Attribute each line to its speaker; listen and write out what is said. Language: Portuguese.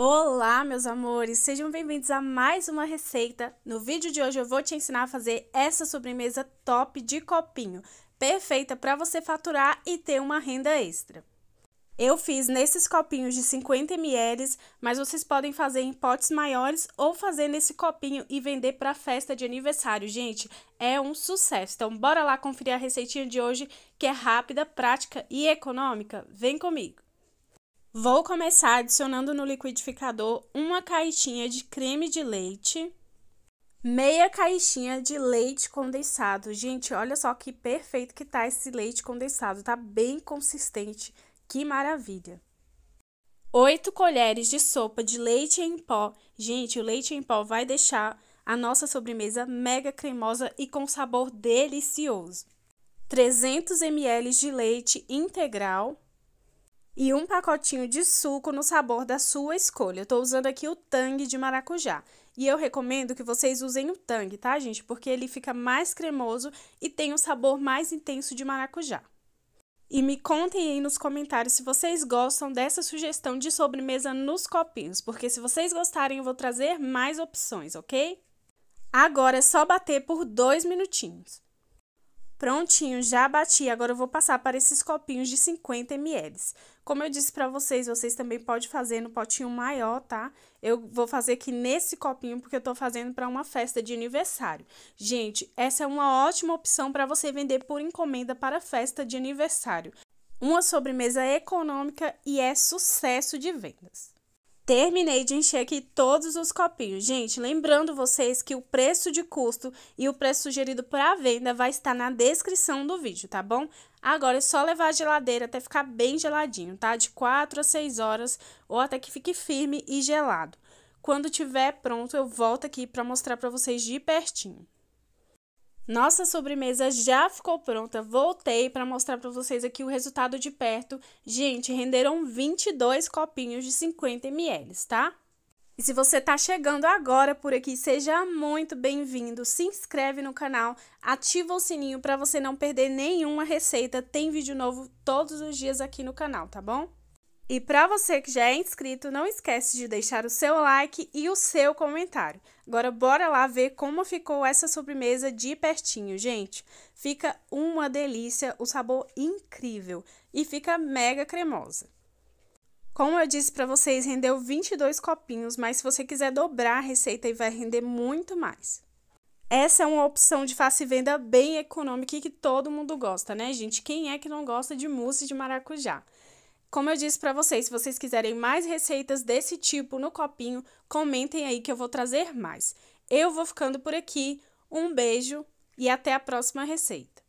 Speaker 1: Olá, meus amores! Sejam bem-vindos a mais uma receita. No vídeo de hoje eu vou te ensinar a fazer essa sobremesa top de copinho, perfeita para você faturar e ter uma renda extra. Eu fiz nesses copinhos de 50 ml, mas vocês podem fazer em potes maiores ou fazer nesse copinho e vender para festa de aniversário. Gente, é um sucesso. Então bora lá conferir a receitinha de hoje, que é rápida, prática e econômica. Vem comigo. Vou começar adicionando no liquidificador uma caixinha de creme de leite, meia caixinha de leite condensado. Gente, olha só que perfeito que tá esse leite condensado, tá bem consistente, que maravilha. 8 colheres de sopa de leite em pó. Gente, o leite em pó vai deixar a nossa sobremesa mega cremosa e com sabor delicioso. 300 ml de leite integral, e um pacotinho de suco no sabor da sua escolha. Eu tô usando aqui o Tang de maracujá. E eu recomendo que vocês usem o Tang, tá, gente? Porque ele fica mais cremoso e tem um sabor mais intenso de maracujá. E me contem aí nos comentários se vocês gostam dessa sugestão de sobremesa nos copinhos, porque se vocês gostarem eu vou trazer mais opções, ok? Agora é só bater por dois minutinhos. Prontinho, já bati. Agora eu vou passar para esses copinhos de 50 ml. Como eu disse para vocês, vocês também podem fazer no potinho maior, tá? Eu vou fazer aqui nesse copinho porque eu tô fazendo para uma festa de aniversário. Gente, essa é uma ótima opção para você vender por encomenda para festa de aniversário. Uma sobremesa econômica e é sucesso de vendas. Terminei de encher aqui todos os copinhos. Gente, lembrando vocês que o preço de custo e o preço sugerido para venda vai estar na descrição do vídeo, tá bom? Agora é só levar a geladeira até ficar bem geladinho, tá? De 4 a 6 horas ou até que fique firme e gelado. Quando tiver pronto, eu volto aqui para mostrar para vocês de pertinho. Nossa sobremesa já ficou pronta. Voltei para mostrar para vocês aqui o resultado de perto. Gente, renderam 22 copinhos de 50 ml, tá? E se você está chegando agora por aqui, seja muito bem-vindo. Se inscreve no canal, ativa o sininho para você não perder nenhuma receita. Tem vídeo novo todos os dias aqui no canal, tá bom? E para você que já é inscrito, não esquece de deixar o seu like e o seu comentário. Agora bora lá ver como ficou essa sobremesa de pertinho, gente. Fica uma delícia, o sabor incrível e fica mega cremosa. Como eu disse para vocês, rendeu 22 copinhos, mas se você quiser dobrar a receita, vai render muito mais. Essa é uma opção de face venda bem econômica e que todo mundo gosta, né, gente? Quem é que não gosta de mousse de maracujá? Como eu disse para vocês, se vocês quiserem mais receitas desse tipo no copinho, comentem aí que eu vou trazer mais. Eu vou ficando por aqui. Um beijo e até a próxima receita.